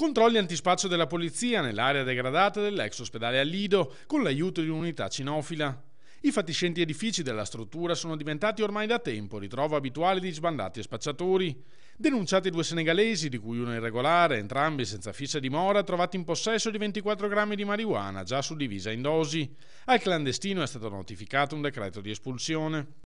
Controlli antispaccio della polizia nell'area degradata dell'ex ospedale a Lido con l'aiuto di un'unità cinofila. I fatiscenti edifici della struttura sono diventati ormai da tempo ritrovo abituale di sbandati e spacciatori. Denunciati due senegalesi, di cui uno irregolare, entrambi senza fissa dimora, trovati in possesso di 24 grammi di marijuana già suddivisa in dosi. Al clandestino è stato notificato un decreto di espulsione.